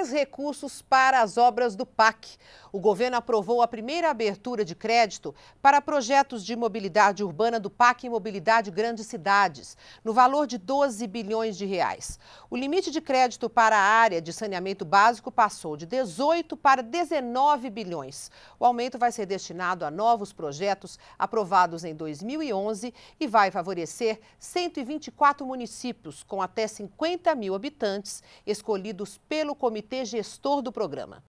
mais recursos para as obras do PAC. O governo aprovou a primeira abertura de crédito para projetos de mobilidade urbana do PAC e Mobilidade Grandes Cidades, no valor de 12 bilhões de reais. O limite de crédito para a área de saneamento básico passou de 18 para 19 bilhões. O aumento vai ser destinado a novos projetos aprovados em 2011 e vai favorecer 124 municípios com até 50 mil habitantes, escolhidos pelo Comitê comitê gestor do programa.